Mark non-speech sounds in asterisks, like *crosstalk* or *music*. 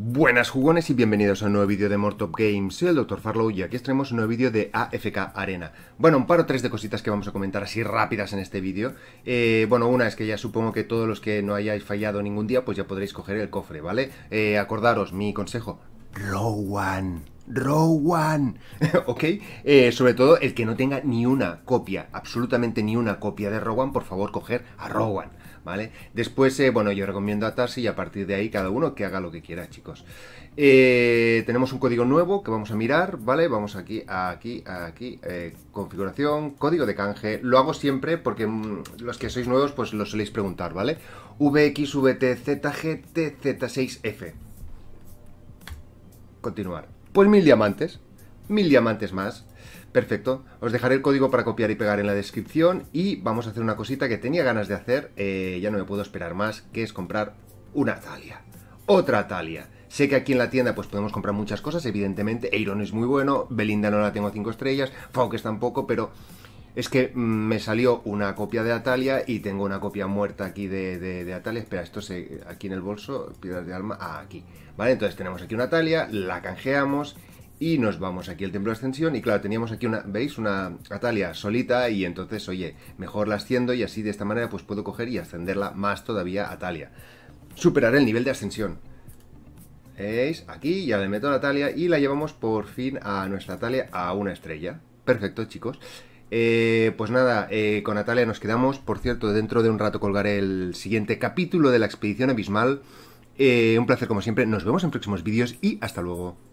Buenas jugones y bienvenidos a un nuevo vídeo de Mortop Games. Soy el Dr. Farlow y aquí os traemos un nuevo vídeo de AFK Arena. Bueno, un par o tres de cositas que vamos a comentar así rápidas en este vídeo. Eh, bueno, una es que ya supongo que todos los que no hayáis fallado ningún día, pues ya podréis coger el cofre, ¿vale? Eh, acordaros, mi consejo, one. Rowan, *laughs* ¿ok? Eh, sobre todo el que no tenga ni una copia, absolutamente ni una copia de Rowan, por favor coger a Rowan, ¿vale? Después, eh, bueno, yo recomiendo a atarse y a partir de ahí cada uno que haga lo que quiera, chicos. Eh, tenemos un código nuevo que vamos a mirar, ¿vale? Vamos aquí, aquí, aquí, configuración, código de canje. Lo hago siempre porque mm, los que sois nuevos pues lo soléis preguntar, ¿vale? VXVTZGTZ6F. Continuar. Pues mil diamantes, mil diamantes más. Perfecto, os dejaré el código para copiar y pegar en la descripción y vamos a hacer una cosita que tenía ganas de hacer, eh, ya no me puedo esperar más, que es comprar una Talia, otra Talia. Sé que aquí en la tienda pues podemos comprar muchas cosas, evidentemente, Eiron es muy bueno, Belinda no la tengo 5 estrellas, Faukes tampoco, pero es que mm, me salió una copia de Atalia y tengo una copia muerta aquí de, Atalia. Espera, esto se, aquí en el bolso, piedras de alma, ah, aquí. Vale, entonces tenemos aquí una Atalia, la canjeamos y nos vamos aquí al templo de ascensión y claro, teníamos aquí una, ¿veis? Una Atalia solita y entonces, oye, mejor la asciendo y así de esta manera pues puedo coger y ascenderla más todavía a Atalia. Superar el nivel de ascensión. ¿Veis? Aquí ya le meto a Natalia y la llevamos por fin a nuestra Atalia a una estrella. Perfecto, chicos. Eh, pues nada, eh, con Natalia nos quedamos. Por cierto, dentro de un rato colgaré el siguiente capítulo de la expedición abismal. Eh, un placer como siempre, nos vemos en próximos vídeos y hasta luego.